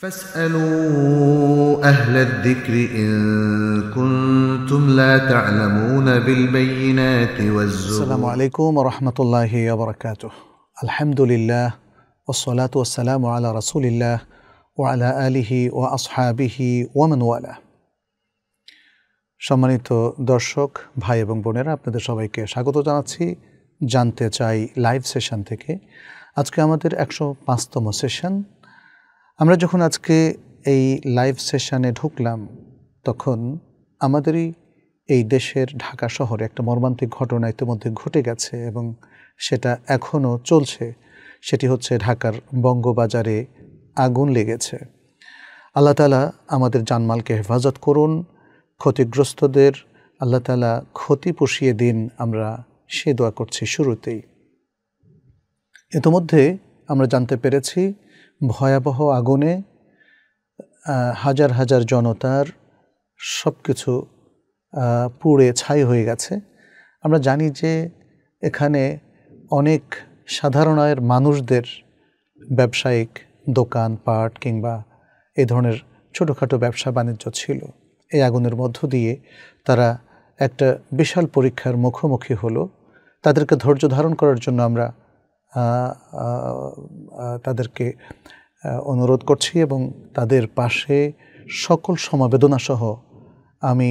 فاسألوا أهل الذكر إن كنتم لا تعلمون بالبينات والزبر السلام عليكم ورحمة الله وبركاته الحمد لله والصلاة والسلام على رسول الله وعلى آله وأصحابه ومن والاه সম্মানিত দর্শক ভাই এবং বোনেরা আপনাদের সবাইকে স্বাগত জানাচ্ছি জানতে চাই লাইভ সেশন থেকে আজকে আমাদের একশো পাঁচতম সেশন আমরা যখন আজকে এই লাইভ সেশনে ঢুকলাম তখন আমাদেরই এই দেশের ঢাকা শহরে একটা মর্মান্তিক ঘটনা ইতিমধ্যে ঘটে গেছে এবং সেটা এখনও চলছে সেটি হচ্ছে ঢাকার বঙ্গবাজারে আগুন লেগেছে আল্লাহ তালা আমাদের জানমালকে হেফাজত করুন ক্ষতিগ্রস্তদের আল্লাহ তালা ক্ষতি পুষিয়ে দিন আমরা সে দোয়া করছি শুরুতেই ইতোমধ্যে আমরা জানতে পেরেছি ভয়াবহ আগুনে হাজার হাজার জনতার সব কিছু পুড়ে ছাই হয়ে গেছে আমরা জানি যে এখানে অনেক সাধারণের মানুষদের ব্যবসায়িক দোকান পাট কিংবা এ ধরনের ছোটোখাটো ব্যবসা বাণিজ্য ছিল এই আগুনের মধ্য দিয়ে তারা একটা বিশাল পরীক্ষার মুখোমুখি হলো তাদেরকে ধৈর্য ধারণ করার জন্য আমরা তাদেরকে অনুরোধ করছি এবং তাদের পাশে সকল সমবেদনাসহ আমি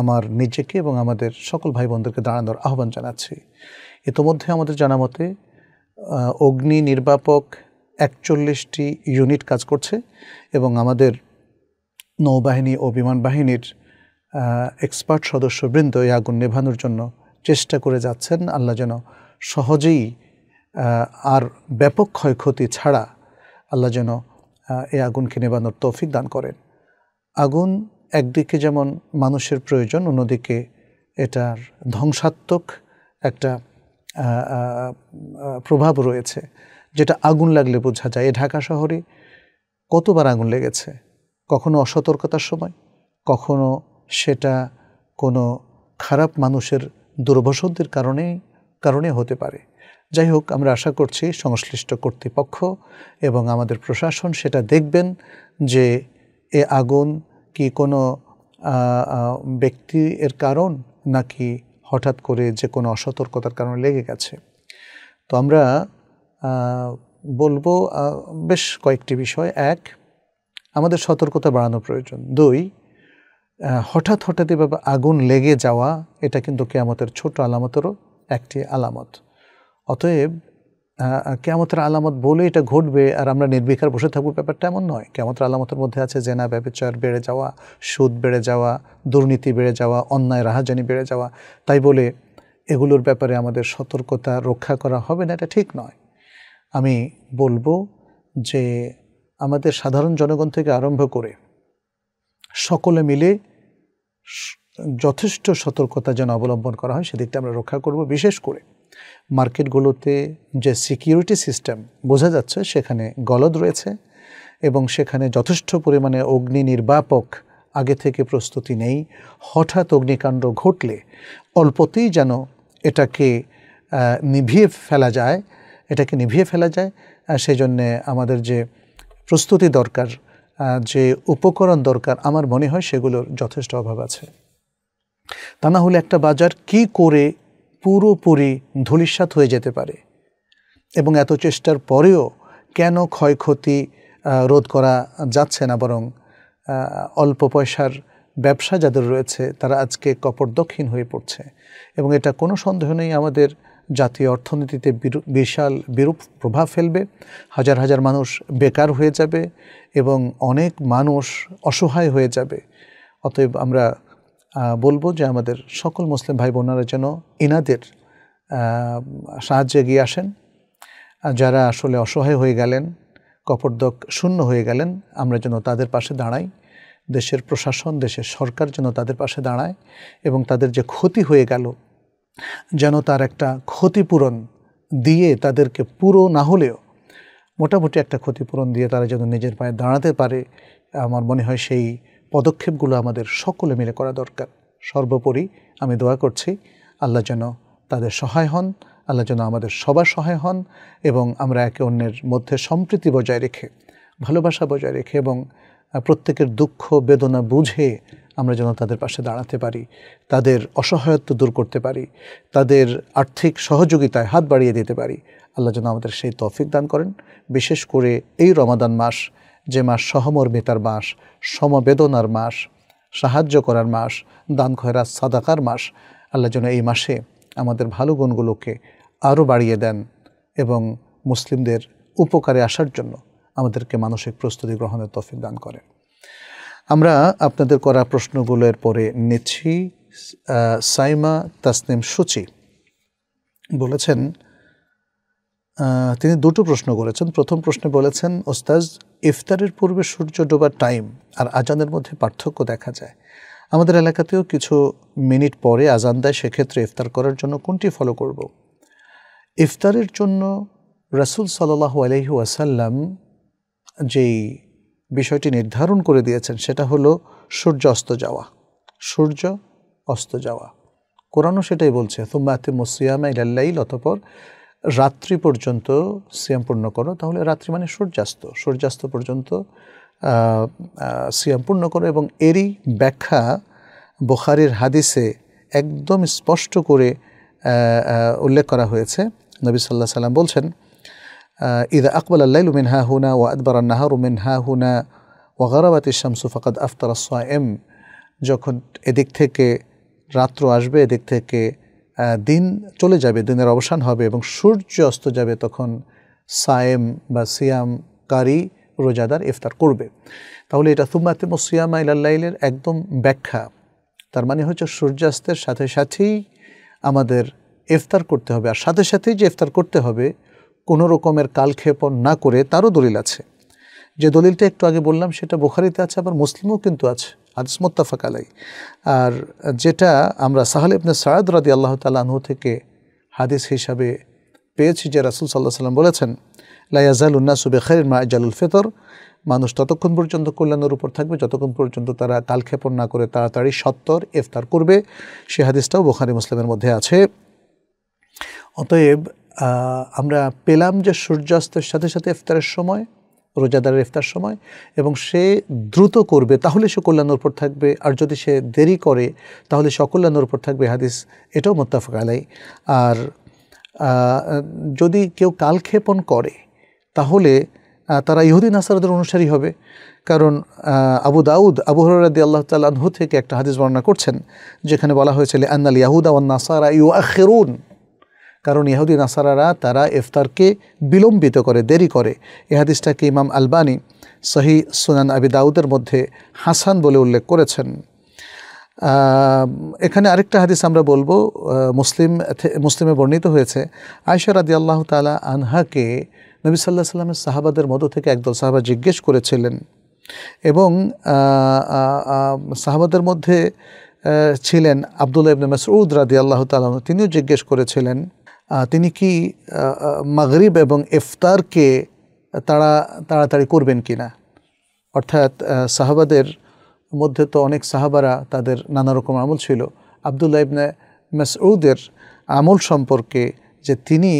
আমার নিজেকে এবং আমাদের সকল ভাই বোনদেরকে দাঁড়ানোর আহ্বান জানাচ্ছি ইতোমধ্যে আমাদের জানা মতে অগ্নি নির্বাপক একচল্লিশটি ইউনিট কাজ করছে এবং আমাদের নৌবাহিনী ও বিমান বাহিনীর এক্সপার্ট সদস্যবৃন্দ এই আগুন নেভানোর জন্য চেষ্টা করে যাচ্ছেন আল্লাহ যেন সহজেই আর ব্যাপক ক্ষয়ক্ষতি ছাড়া আল্লাহ যেন এই আগুনকে নেবানোর তৌফিক দান করেন আগুন একদিকে যেমন মানুষের প্রয়োজন অন্যদিকে এটার ধ্বংসাত্মক একটা প্রভাব রয়েছে যেটা আগুন লাগলে বোঝা যায় এ ঢাকা শহরে কতবার আগুন লেগেছে কখনো অসতর্কতার সময় কখনো সেটা কোনো খারাপ মানুষের দুর্বশদের কারণেই কারণে হতে পারে যাই হোক আমরা আশা করছি সংশ্লিষ্ট কর্তৃপক্ষ এবং আমাদের প্রশাসন সেটা দেখবেন যে এ আগুন কি কোনো ব্যক্তি এর কারণ নাকি হঠাৎ করে যে কোনো অসতর্কতার কারণে লেগে গেছে তো আমরা বলবো বেশ কয়েকটি বিষয় এক আমাদের সতর্কতা বাড়ানো প্রয়োজন দুই হঠাৎ হঠাৎ এভাবে আগুন লেগে যাওয়া এটা কিন্তু কেয়ামতের ছোট আলামতেরও একটি আলামত অতএব কেমতের আলামত বলে এটা ঘটবে আর আমরা নির্বিকার বসে থাকবো ব্যাপারটা এমন নয় কেমতের আলামতের মধ্যে আছে জেনা ব্যবচার বেড়ে যাওয়া সুদ বেড়ে যাওয়া দুর্নীতি বেড়ে যাওয়া অন্যায় রাহাজানি বেড়ে যাওয়া তাই বলে এগুলোর ব্যাপারে আমাদের সতর্কতা রক্ষা করা হবে না এটা ঠিক নয় আমি বলবো যে আমাদের সাধারণ জনগণ থেকে আরম্ভ করে সকলে মিলে যথেষ্ট সতর্কতা যেন অবলম্বন করা হয় সেদিকটা আমরা রক্ষা করব বিশেষ করে মার্কেটগুলোতে যে সিকিউরিটি সিস্টেম বোঝা যাচ্ছে সেখানে গলদ রয়েছে এবং সেখানে যথেষ্ট পরিমাণে অগ্নি নির্বাপক আগে থেকে প্রস্তুতি নেই হঠাৎ অগ্নিকাণ্ড ঘটলে অল্পতেই যেন এটাকে নিভিয়ে ফেলা যায় এটাকে নিভিয়ে ফেলা যায় সেই জন্যে আমাদের যে প্রস্তুতি দরকার যে উপকরণ দরকার আমার মনে হয় সেগুলোর যথেষ্ট অভাব আছে তা না হলে একটা বাজার কি করে পুরোপুরি ধূলিসাত হয়ে যেতে পারে এবং এত চেষ্টার পরেও কেন ক্ষয়ক্ষতি রোধ করা যাচ্ছে না বরং অল্প পয়সার ব্যবসা যাদের রয়েছে তারা আজকে কপট দক্ষিণ হয়ে পড়ছে এবং এটা কোনো সন্দেহ নেই আমাদের জাতীয় অর্থনীতিতে বিশাল বিরূপ প্রভাব ফেলবে হাজার হাজার মানুষ বেকার হয়ে যাবে এবং অনেক মানুষ অসহায় হয়ে যাবে অতএব আমরা বলবো যে আমাদের সকল মুসলিম ভাই বোনারা যেন এনাদের সাহায্যে এগিয়ে আসেন যারা আসলে অসহায় হয়ে গেলেন কপরদক শূন্য হয়ে গেলেন আমরা যেন তাদের পাশে দাঁড়াই দেশের প্রশাসন দেশের সরকার যেন তাদের পাশে দাঁড়ায় এবং তাদের যে ক্ষতি হয়ে গেল যেন তার একটা ক্ষতিপূরণ দিয়ে তাদেরকে পুরো না হলেও মোটামুটি একটা ক্ষতিপূরণ দিয়ে তারা যেন নিজের পায়ে দাঁড়াতে পারে আমার মনে হয় সেই পদক্ষেপগুলো আমাদের সকলে মিলে করা দরকার সর্বোপরি আমি দোয়া করছি আল্লাহ যেন তাদের সহায় হন আল্লাহ যেন আমাদের সবার সহায় হন এবং আমরা একে অন্যের মধ্যে সম্প্রীতি বজায় রেখে ভালোবাসা বজায় রেখে এবং প্রত্যেকের দুঃখ বেদনা বুঝে আমরা যেন তাদের পাশে দাঁড়াতে পারি তাদের অসহায়ত্ব দূর করতে পারি তাদের আর্থিক সহযোগিতায় হাত বাড়িয়ে দিতে পারি আল্লাহ যেন আমাদের সেই তফিক দান করেন বিশেষ করে এই রমাদান মাস যে মাস সহমর্মিতার মাস সমবেদনার মাস সাহায্য করার মাস দান খয়রা সাদাকার মাস আল্লাহ যেন এই মাসে আমাদের ভালো গুণগুলোকে আরও বাড়িয়ে দেন এবং মুসলিমদের উপকারে আসার জন্য আমাদেরকে মানসিক প্রস্তুতি গ্রহণের তফিক দান করেন আমরা আপনাদের করা প্রশ্নগুলোর পরে নেছি সাইমা তাসনিম সূচি বলেছেন তিনি দুটো প্রশ্ন করেছেন প্রথম প্রশ্নে বলেছেন ওস্তাজ ইফতারের পূর্বে সূর্য ডোবার টাইম আর আজানের মধ্যে পার্থক্য দেখা যায় আমাদের এলাকাতেও কিছু মিনিট পরে আজান দেয় সেক্ষেত্রে ইফতার করার জন্য কোনটি ফলো করব ইফতারের জন্য রাসুল সাল্লাহ আলহি ওয়াসাল্লাম যেই বিষয়টি নির্ধারণ করে দিয়েছেন সেটা হলো সূর্য অস্ত যাওয়া সূর্য অস্ত যাওয়া কোরআনও সেটাই বলছে তো মাতে মুসিয়ামা অতপর রাত্রি পর্যন্ত সিয়াম পূর্ণ করো তাহলে রাত্রি মানে সূর্যাস্ত সূর্যাস্ত পর্যন্ত সিয়াম পূর্ণ করো এবং এরই ব্যাখ্যা বোখারির হাদিসে একদম স্পষ্ট করে উল্লেখ করা হয়েছে নবী সাল্লাহ সাল্লাম বলছেন ইদা আকবাল আল্লাহ মিন হা হুনা ও আদবার নাহার উমিন হা হুনা ওয়াগারাবাতি শামসু ফাকাদ আফতার এম যখন এদিক থেকে রাত্র আসবে এদিক থেকে দিন চলে যাবে দিনের অবসান হবে এবং সূর্য অস্ত যাবে তখন সায়েম বা সিয়ামকারী রোজাদার ইফতার করবে তাহলে এটা তুমাতিম সিয়াম আইলাল্লাইলের একদম ব্যাখ্যা তার মানে হচ্ছে সূর্যাস্তের সাথে সাথেই আমাদের ইফতার করতে হবে আর সাথে সাথেই যে ইফতার করতে হবে কোনো রকমের কালক্ষেপণ না করে তারও দলিল আছে যে দলিলটা একটু আগে বললাম সেটা বোখারিতে আছে আবার মুসলিমও কিন্তু আছে হাদিস মোত্তাফাক আলাই আর যেটা আমরা সাহাল ইবনে সায়দ রাদি আল্লাহ তালাহু থেকে হাদিস হিসাবে পেয়েছি যে রাসুল সাল্লাহ সাল্লাম বলেছেন লাইয়াজাল সুবে খের মা আজালুল ফেতর মানুষ ততক্ষণ পর্যন্ত কল্যাণের উপর থাকবে যতক্ষণ পর্যন্ত তারা কালক্ষেপণ না করে তাড়াতাড়ি সত্তর ইফতার করবে সে হাদিসটাও বোখারি মুসলিমের মধ্যে আছে অতএব আমরা পেলাম যে সূর্যাস্তের সাথে সাথে ইফতারের সময় রোজাদারের ইফতার সময় এবং সে দ্রুত করবে তাহলে সে কল্যাণের উপর থাকবে আর যদি সে দেরি করে তাহলে সে অকল্যাণের উপর থাকবে হাদিস এটাও মোত্তাফাক আলাই আর যদি কেউ কালক্ষেপণ করে তাহলে তারা ইহুদিন আসারদের অনুসারী হবে কারণ আবু দাউদ আবু হরাদি আল্লাহ তাল্লাহ থেকে একটা হাদিস বর্ণনা করছেন যেখানে বলা হয়েছিল আন্নাল ইয়াহুদা নাসারা ইউ আখেরুন কারণ ইহুদি নাসারারা তারা ইফতারকে বিলম্বিত করে দেরি করে এহাদিসটাকে ইমাম আলবানি সহি সুনান আবি দাউদের মধ্যে হাসান বলে উল্লেখ করেছেন এখানে আরেকটা হাদিস আমরা বলবো মুসলিম মুসলিমে বর্ণিত হয়েছে আয়সার আদি আল্লাহ তালা আনহাকে নবী সাল্লাহ সাল্লামের সাহাবাদের মধ্য থেকে একদল সাহাবা জিজ্ঞেস করেছিলেন এবং সাহাবাদের মধ্যে ছিলেন আবদুল্লাহ ইবনে মাসউদ রাদি আল্লাহ তালা তিনিও জিজ্ঞেস করেছিলেন তিনি কি মাগরিব এবং ইফতারকে তারা তাড়াতাড়ি করবেন কি না অর্থাৎ সাহাবাদের মধ্যে তো অনেক সাহাবারা তাদের নানা রকম আমল ছিল আবদুল্লা ইবনে মেসউদের আমল সম্পর্কে যে তিনি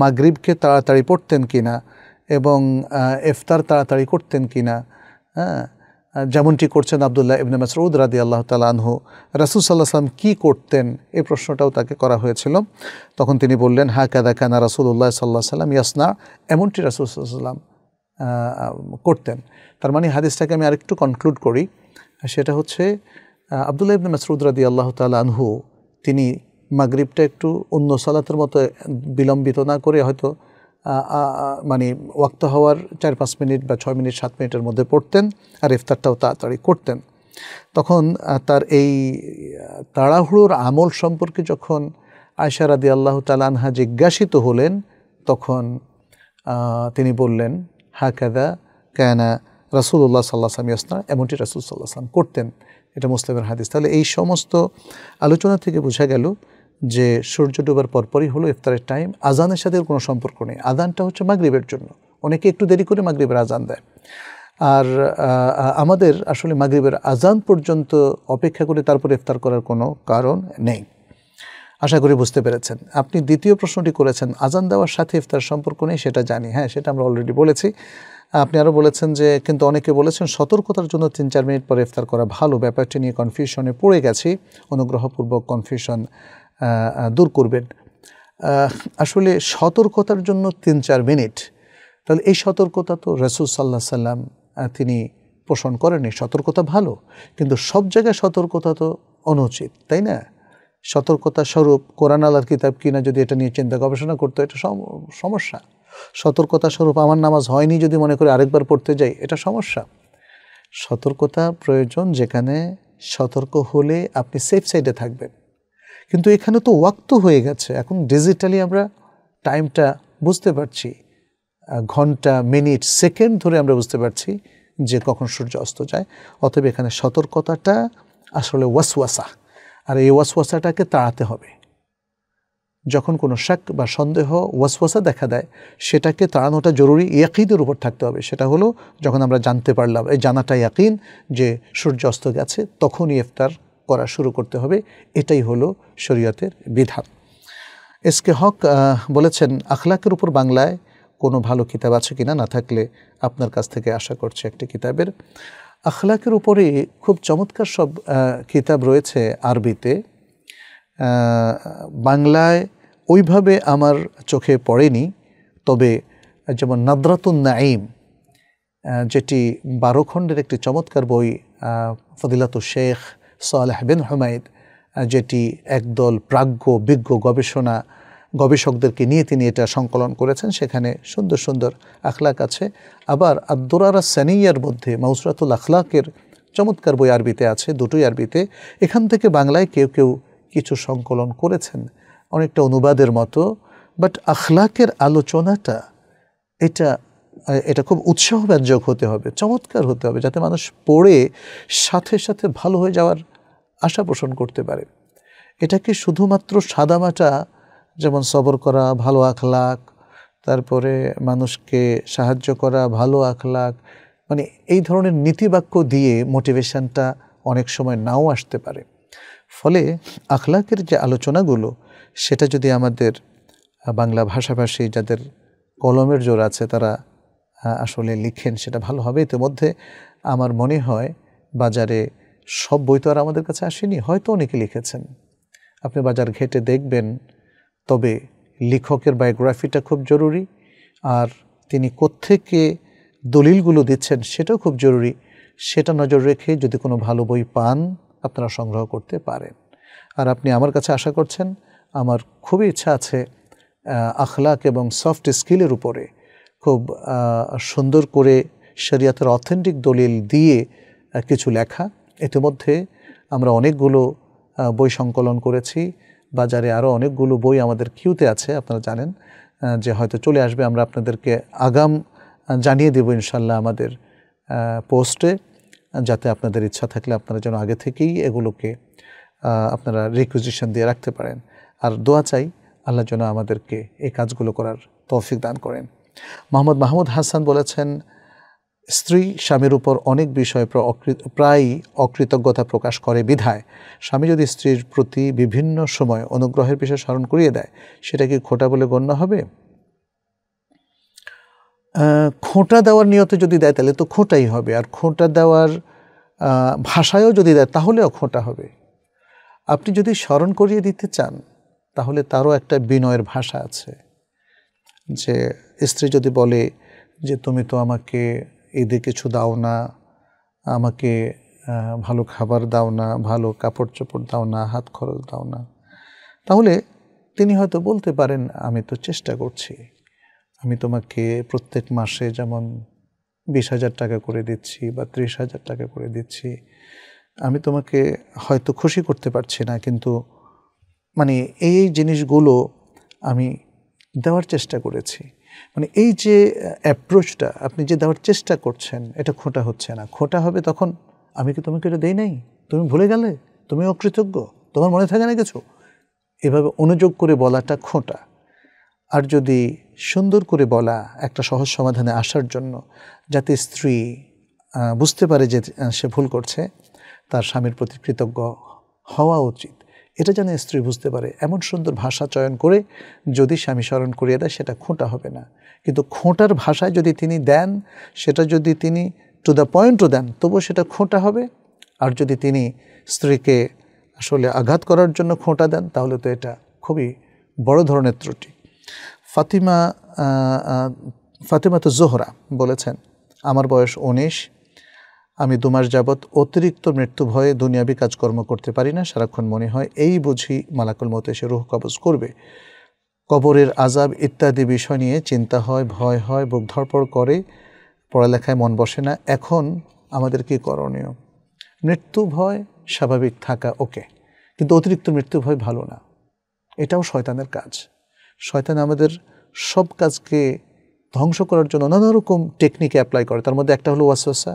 মাগরিবকে তাড়াতাড়ি পড়তেন কি না এবং ইফতার তাড়াতাড়ি করতেন কি না হ্যাঁ যেমনটি করছেন আবদুল্লাহ ইবনে মাসরুদ রাদি আল্লাহ তালানহু রাসুল সাল্লাহ সাল্লাম কী করতেন এই প্রশ্নটাও তাকে করা হয়েছিল তখন তিনি বললেন হা কাদা কানা উল্লাহ সাল্লাহ সাল্লাম ইয়াসনা এমনটি রাসুল সাল্লাম করতেন তার মানে হাদিসটাকে আমি আরেকটু কনক্লুড করি সেটা হচ্ছে আবদুল্লাহ ইবনে মাসরুদ রাদি আল্লাহ আনহু তিনি মাগরিবটা একটু অন্য সালাতের মতো বিলম্বিত না করে হয়তো মানে ওয়াক্ত হওয়ার চার পাঁচ মিনিট বা ছয় মিনিট সাত মিনিটের মধ্যে পড়তেন আর ইফতারটাও তাড়াতাড়ি করতেন তখন তার এই তাড়াহুড়োর আমল সম্পর্কে যখন আদি আল্লাহ তালানহা জিজ্ঞাসিত হলেন তখন তিনি বললেন কাদা কায়না রাসুল্লাহ সাল্লাহ সালাম ইয়াসনা এমনটি রাসুল সাল্লাহ সাল্লাম করতেন এটা মুসলিমের হাদিস তাহলে এই সমস্ত আলোচনা থেকে বোঝা গেল যে সূর্য ডুবার পরপরই হলো ইফতারের টাইম আজানের সাথে কোনো সম্পর্ক নেই আজানটা হচ্ছে মাগরীবের জন্য অনেকে একটু দেরি করে মাগরীবের আজান দেয় আর আমাদের আসলে মাগরীবের আজান পর্যন্ত অপেক্ষা করে তারপর ইফতার করার কোনো কারণ নেই আশা করি বুঝতে পেরেছেন আপনি দ্বিতীয় প্রশ্নটি করেছেন আজান দেওয়ার সাথে ইফতার সম্পর্ক নেই সেটা জানি হ্যাঁ সেটা আমরা অলরেডি বলেছি আপনি আরও বলেছেন যে কিন্তু অনেকে বলেছেন সতর্কতার জন্য তিন চার মিনিট পরে ইফতার করা ভালো ব্যাপারটি নিয়ে কনফিউশনে পড়ে গেছি অনুগ্রহপূর্বক কনফিউশন দূর করবেন আসলে সতর্কতার জন্য তিন চার মিনিট তাহলে এই সতর্কতা তো রসুল সাল্লাহ সাল্লাম তিনি পোষণ করেনি সতর্কতা ভালো কিন্তু সব জায়গায় সতর্কতা তো অনুচিত তাই না সতর্কতা স্বরূপ কোরআন আলার কিতাব কিনা যদি এটা নিয়ে চিন্তা গবেষণা করতো এটা সমস্যা সতর্কতা স্বরূপ আমার নামাজ হয়নি যদি মনে করে আরেকবার পড়তে যাই এটা সমস্যা সতর্কতা প্রয়োজন যেখানে সতর্ক হলে আপনি সেফ সাইডে থাকবেন কিন্তু এখানে তো ওয়াক্ত হয়ে গেছে এখন ডিজিটালি আমরা টাইমটা বুঝতে পারছি ঘন্টা মিনিট সেকেন্ড ধরে আমরা বুঝতে পারছি যে কখন সূর্য অস্ত যায় অতএব এখানে সতর্কতাটা আসলে ওয়াসওয়াসা আর এই ওয়াসওয়াসাটাকে তাড়াতে হবে যখন কোনো শাক বা সন্দেহ ওয়াসওয়াসা দেখা দেয় সেটাকে তাড়ানোটা জরুরি ইয়াকিদের উপর থাকতে হবে সেটা হলো যখন আমরা জানতে পারলাম এই জানাটা ইয়াকিন যে সূর্য অস্ত গেছে তখনই ইফতার করা শুরু করতে হবে এটাই হলো শরীয়তের বিধান এসকে হক বলেছেন আখলাকের উপর বাংলায় কোনো ভালো কিতাব আছে কি না না থাকলে আপনার কাছ থেকে আশা করছি একটি কিতাবের আখলাকের উপরে খুব চমৎকার সব কিতাব রয়েছে আরবিতে বাংলায় ওইভাবে আমার চোখে পড়েনি তবে যেমন নাদরাতুন নাইম যেটি বারো খণ্ডের একটি চমৎকার বই ফদিলাতু শেখ সালেহ বিন হুমায়দ যেটি একদল প্রাজ্ঞ বিজ্ঞ গবেষণা গবেষকদেরকে নিয়ে তিনি এটা সংকলন করেছেন সেখানে সুন্দর সুন্দর আখলাক আছে আবার আব্দুরারা সানিয়ার মধ্যে মাউসরাতুল আখলাকের চমৎকার বই আরবিতে আছে দুটোই আরবিতে এখান থেকে বাংলায় কেউ কেউ কিছু সংকলন করেছেন অনেকটা অনুবাদের মতো বাট আখলাকের আলোচনাটা এটা এটা খুব উৎসাহব্যঞ্জক হতে হবে চমৎকার হতে হবে যাতে মানুষ পড়ে সাথে সাথে ভালো হয়ে যাওয়ার আশা পোষণ করতে পারে এটাকে শুধুমাত্র সাদামাটা যেমন সবর করা ভালো আখলাক তারপরে মানুষকে সাহায্য করা ভালো আখলাক মানে এই ধরনের নীতিবাক্য দিয়ে মোটিভেশনটা অনেক সময় নাও আসতে পারে ফলে আখলাকের যে আলোচনাগুলো সেটা যদি আমাদের বাংলা ভাষাভাষী যাদের কলমের জোর আছে তারা আসলে লিখেন সেটা ভালো হবে ইতিমধ্যে আমার মনে হয় বাজারে সব বই তো আর আমাদের কাছে আসেনি হয়তো অনেকে লিখেছেন আপনি বাজার ঘেটে দেখবেন তবে লেখকের বায়োগ্রাফিটা খুব জরুরি আর তিনি কোত্থেকে দলিলগুলো দিচ্ছেন সেটাও খুব জরুরি সেটা নজর রেখে যদি কোনো ভালো বই পান আপনারা সংগ্রহ করতে পারেন আর আপনি আমার কাছে আশা করছেন আমার খুবই ইচ্ছা আছে আখলাক এবং সফট স্কিলের উপরে খুব সুন্দর করে শরিয়াতের অথেন্টিক দলিল দিয়ে কিছু লেখা ইতিমধ্যে আমরা অনেকগুলো বই সংকলন করেছি বাজারে আরও অনেকগুলো বই আমাদের কিউতে আছে আপনারা জানেন যে হয়তো চলে আসবে আমরা আপনাদেরকে আগাম জানিয়ে দেব ইনশাল্লাহ আমাদের পোস্টে যাতে আপনাদের ইচ্ছা থাকলে আপনারা যেন আগে থেকেই এগুলোকে আপনারা রিকুইজিশন দিয়ে রাখতে পারেন আর দোয়া চাই আল্লাহ যেন আমাদেরকে এই কাজগুলো করার তৌফিক দান করেন মোহাম্মদ মাহমুদ হাসান বলেছেন স্ত্রী স্বামীর উপর অনেক বিষয় প্রায়ই অকৃতজ্ঞতা প্রকাশ করে বিধায় স্বামী যদি স্ত্রীর প্রতি বিভিন্ন সময় অনুগ্রহের বিষয়ে স্মরণ করিয়ে দেয় সেটা কি খোঁটা বলে গণ্য হবে খোঁটা দেওয়ার নিয়তে যদি দেয় তাহলে তো খোঁটাই হবে আর খোঁটা দেওয়ার ভাষায়ও যদি দেয় তাহলেও খোঁটা হবে আপনি যদি স্মরণ করিয়ে দিতে চান তাহলে তারও একটা বিনয়ের ভাষা আছে যে স্ত্রী যদি বলে যে তুমি তো আমাকে ঈদে কিছু দাও না আমাকে ভালো খাবার দাও না ভালো কাপড় চোপড় দাও না হাত খরচ দাও না তাহলে তিনি হয়তো বলতে পারেন আমি তো চেষ্টা করছি আমি তোমাকে প্রত্যেক মাসে যেমন বিশ হাজার টাকা করে দিচ্ছি বা ত্রিশ হাজার টাকা করে দিচ্ছি আমি তোমাকে হয়তো খুশি করতে পারছি না কিন্তু মানে এই জিনিসগুলো আমি দেওয়ার চেষ্টা করেছি মানে এই যে অ্যাপ্রোচটা আপনি যে দেওয়ার চেষ্টা করছেন এটা খোঁটা হচ্ছে না খোঁটা হবে তখন আমি কি তোমাকে এটা দেই নাই তুমি ভুলে গেলে তুমি অকৃতজ্ঞ তোমার মনে থাকে না কিছু এভাবে অনুযোগ করে বলাটা খোঁটা আর যদি সুন্দর করে বলা একটা সহজ সমাধানে আসার জন্য যাতে স্ত্রী বুঝতে পারে যে সে ভুল করছে তার স্বামীর প্রতি কৃতজ্ঞ হওয়া উচিত এটা যেন স্ত্রী বুঝতে পারে এমন সুন্দর ভাষা চয়ন করে যদি স্বামী স্মরণ করিয়ে দেয় সেটা খোঁটা হবে না কিন্তু খোঁটার ভাষায় যদি তিনি দেন সেটা যদি তিনি টু দ্য পয়েন্টও দেন তবুও সেটা খোঁটা হবে আর যদি তিনি স্ত্রীকে আসলে আঘাত করার জন্য খোঁটা দেন তাহলে তো এটা খুবই বড় ধরনের ত্রুটি ফাতিমা ফাতিমা তো জোহরা বলেছেন আমার বয়স উনিশ আমি দু মাস যাবৎ অতিরিক্ত মৃত্যু ভয়ে দুনিয়াবি কাজকর্ম করতে পারি না সারাক্ষণ মনে হয় এই বুঝি মালাকুল মতো এসে রুহ কবজ করবে কবরের আজাব ইত্যাদি বিষয় নিয়ে চিন্তা হয় ভয় হয় বুক ধরপড় করে পড়ালেখায় মন বসে না এখন আমাদের কি করণীয় মৃত্যু ভয় স্বাভাবিক থাকা ওকে কিন্তু অতিরিক্ত মৃত্যু ভয় ভালো না এটাও শয়তানের কাজ শয়তান আমাদের সব কাজকে ধ্বংস করার জন্য নানা রকম টেকনিক অ্যাপ্লাই করে তার মধ্যে একটা হলো ওয়াসওয়াসা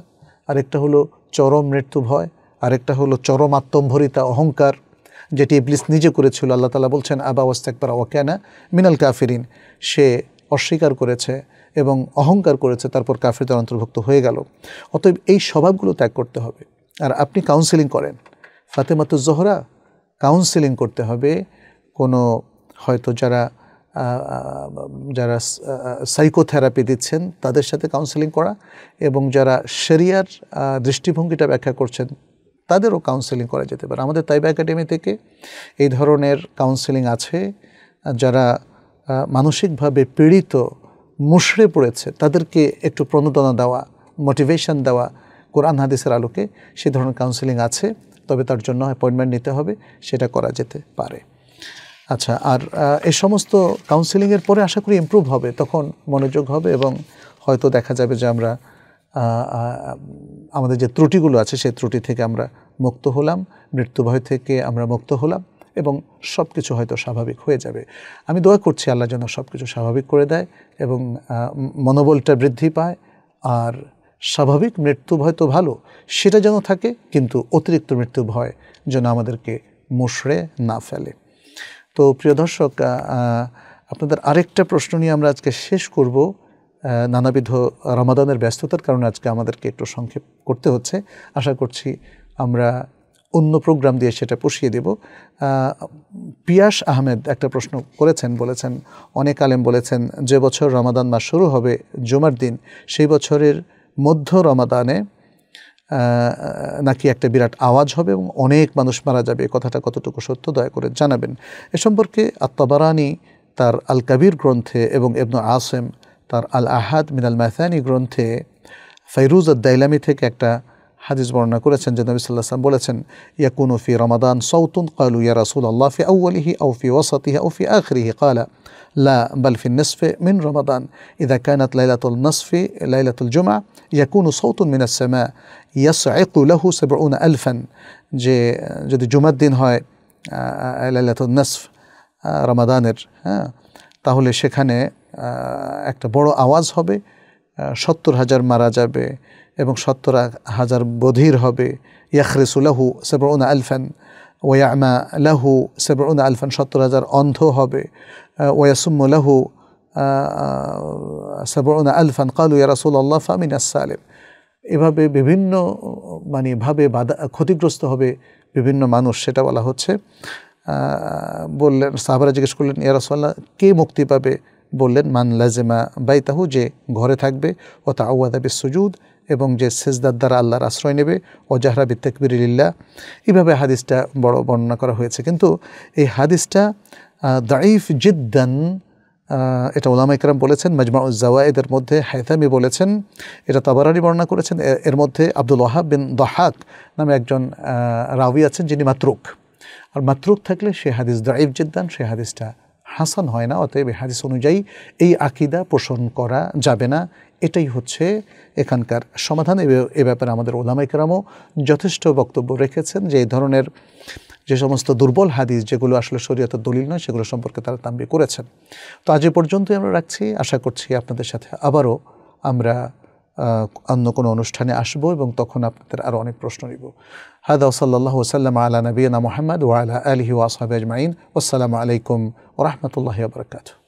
আরেকটা হলো চরম মৃত্যু ভয় আরেকটা হলো চরম আত্মম্ভরিতা অহংকার যেটি ইবলিস নিজে করেছিল আল্লাহ তালা বলছেন আবা ওয়াস্তাকবার ওয়াকানা মিনাল কাফিরিন সে অস্বীকার করেছে এবং অহংকার করেছে তারপর কাফেরদের অন্তর্ভুক্ত হয়ে গেল অতএব এই স্বভাবগুলো ত্যাগ করতে হবে আর আপনি কাউন্সেলিং করেন ফাতেমাতু জোহরা কাউন্সেলিং করতে হবে কোনো হয়তো যারা যারা সাইকোথেরাপি দিচ্ছেন তাদের সাথে কাউন্সেলিং করা এবং যারা শেরিয়ার দৃষ্টিভঙ্গিটা ব্যাখ্যা করছেন তাদেরও কাউন্সেলিং করা যেতে পারে আমাদের তাইবা একাডেমি থেকে এই ধরনের কাউন্সেলিং আছে যারা মানসিকভাবে পীড়িত মুশড়ে পড়েছে তাদেরকে একটু প্রণোদনা দেওয়া মোটিভেশন দেওয়া কোরআন হাদিসের আলোকে সে ধরনের কাউন্সেলিং আছে তবে তার জন্য অ্যাপয়েন্টমেন্ট নিতে হবে সেটা করা যেতে পারে আচ্ছা আর এই সমস্ত কাউন্সিলিংয়ের পরে আশা করি ইম্প্রুভ হবে তখন মনোযোগ হবে এবং হয়তো দেখা যাবে যে আমরা আমাদের যে ত্রুটিগুলো আছে সেই ত্রুটি থেকে আমরা মুক্ত হলাম মৃত্যুভয় থেকে আমরা মুক্ত হলাম এবং সব কিছু হয়তো স্বাভাবিক হয়ে যাবে আমি দোয়া করছি আল্লাহ যেন সব কিছু স্বাভাবিক করে দেয় এবং মনোবলটা বৃদ্ধি পায় আর স্বাভাবিক মৃত্যু ভয় তো ভালো সেটা যেন থাকে কিন্তু অতিরিক্ত মৃত্যু ভয় যেন আমাদেরকে মুশড়ে না ফেলে তো প্রিয় দর্শক আপনাদের আরেকটা প্রশ্ন নিয়ে আমরা আজকে শেষ করব নানাবিধ রমাদানের ব্যস্ততার কারণে আজকে আমাদেরকে একটু সংক্ষেপ করতে হচ্ছে আশা করছি আমরা অন্য প্রোগ্রাম দিয়ে সেটা পুষিয়ে দেব পিয়াস আহমেদ একটা প্রশ্ন করেছেন বলেছেন অনেক আলেম বলেছেন যে বছর রমাদান মাস শুরু হবে জুমার দিন সেই বছরের মধ্য রমাদানে নাকি একটা বিরাট আওয়াজ হবে এবং অনেক মানুষ মারা যাবে কথাটা কতটুকু সত্য দয়া করে জানাবেন এ সম্পর্কে আত্মাবারানি তার আল কাবির গ্রন্থে এবং এবনু আসেম তার আল আহাদ মিনাল মাহানি গ্রন্থে ফাইরুজ আদাইলামি থেকে একটা حديث برنا كل سنة النبي صلى الله عليه وسلم بولتن يكون في رمضان صوت قالوا يا رسول الله في أوله أو في وسطه أو في آخره قال لا بل في النصف من رمضان إذا كانت ليلة النصف ليلة الجمعة يكون صوت من السماء يصعق له سبعون ألفا جي جد جمدين هاي آه، آه، ليلة النصف آه، رمضان تقول الشيخ هنا একটা বড় আওয়াজ شطر هجر হাজার মারা যাবে এবং সত্তর হাজার বধির হবে ইয়াখরেসু লাহু সেবরুন আলফান ওয়ামা লাহু সেবরুন আলফান সত্তর হাজার অন্ধ হবে ওয়াসুম্মু লাহু সেবরুন আলফান কালু ইয়ারাসুল আল্লাহ ফামিন আসালেম এভাবে বিভিন্ন মানে ভাবে বাধা ক্ষতিগ্রস্ত হবে বিভিন্ন মানুষ সেটা বলা হচ্ছে বললেন সাহাবারা জিজ্ঞেস করলেন ইয়ারাসোল্লাহ কে মুক্তি পাবে বললেন মান লাজেমা বাইতাহু যে ঘরে থাকবে ও তা আওয়াদাবি সুজুদ এবং যে সেজদার দ্বারা আল্লাহর আশ্রয় নেবে ও জাহরা বিত্তাকবির লিল্লা এইভাবে হাদিসটা বড় বর্ণনা করা হয়েছে কিন্তু এই হাদিসটা দাইফ জিদ্দান এটা ওলামা ইকরাম বলেছেন মজমা এদের মধ্যে হায়তামি বলেছেন এটা তাবারানি বর্ণনা করেছেন এর মধ্যে আব্দুল ওয়াহাব বিন দহাক নামে একজন রাউি আছেন যিনি মাতরুক আর মাতরুক থাকলে সে হাদিস দাইফ জিদ্দান সে হাদিসটা হাসান হয় না অতএব হাদিস অনুযায়ী এই আকিদা পোষণ করা যাবে না এটাই হচ্ছে এখানকার সমাধান এ ব্যাপারে আমাদের ওলামাইকরামও যথেষ্ট বক্তব্য রেখেছেন যে এই ধরনের যে সমস্ত দুর্বল হাদিস যেগুলো আসলে শরীয়ত দলিল নয় সেগুলো সম্পর্কে তারা তাম্বি করেছেন তো আজ এ পর্যন্তই আমরা রাখছি আশা করছি আপনাদের সাথে আবারও আমরা অন্য কোনো অনুষ্ঠানে আসব এবং তখন আপনাদের আরও অনেক প্রশ্ন নিব هذا وصلى الله وسلم على نبينا محمد وعلى آله وأصحابه أجمعين والسلام عليكم ورحمة الله وبركاته